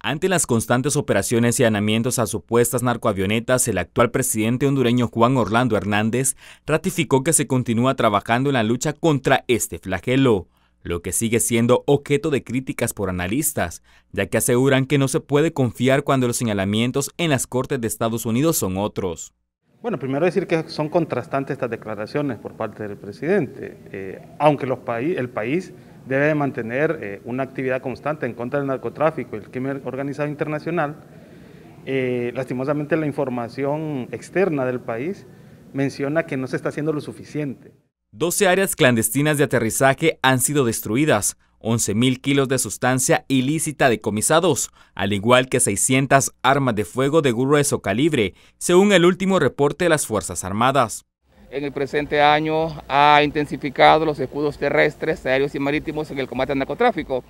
Ante las constantes operaciones y allanamientos a supuestas narcoavionetas, el actual presidente hondureño Juan Orlando Hernández ratificó que se continúa trabajando en la lucha contra este flagelo, lo que sigue siendo objeto de críticas por analistas, ya que aseguran que no se puede confiar cuando los señalamientos en las Cortes de Estados Unidos son otros. Bueno, primero decir que son contrastantes estas declaraciones por parte del presidente, eh, aunque el país debe mantener eh, una actividad constante en contra del narcotráfico y el crimen organizado internacional. Eh, lastimosamente la información externa del país menciona que no se está haciendo lo suficiente. 12 áreas clandestinas de aterrizaje han sido destruidas, 11.000 kilos de sustancia ilícita decomisados, al igual que 600 armas de fuego de grueso calibre, según el último reporte de las Fuerzas Armadas. En el presente año ha intensificado los escudos terrestres, aéreos y marítimos en el combate al narcotráfico.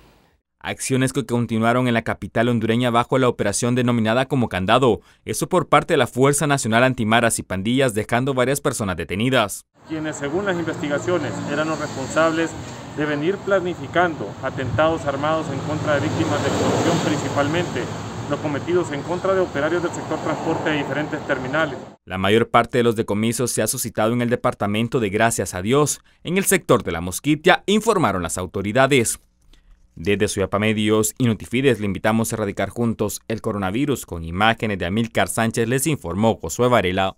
Acciones que continuaron en la capital hondureña bajo la operación denominada como Candado, eso por parte de la Fuerza Nacional Antimaras y Pandillas, dejando varias personas detenidas. Quienes, según las investigaciones, eran los responsables de venir planificando atentados armados en contra de víctimas de corrupción principalmente, los cometidos en contra de operarios del sector transporte de diferentes terminales. La mayor parte de los decomisos se ha suscitado en el departamento de Gracias a Dios, en el sector de la Mosquitia, informaron las autoridades. Desde Suyapa Medios y Notifides le invitamos a erradicar juntos el coronavirus con imágenes de Amilcar Sánchez, les informó Josué Varela.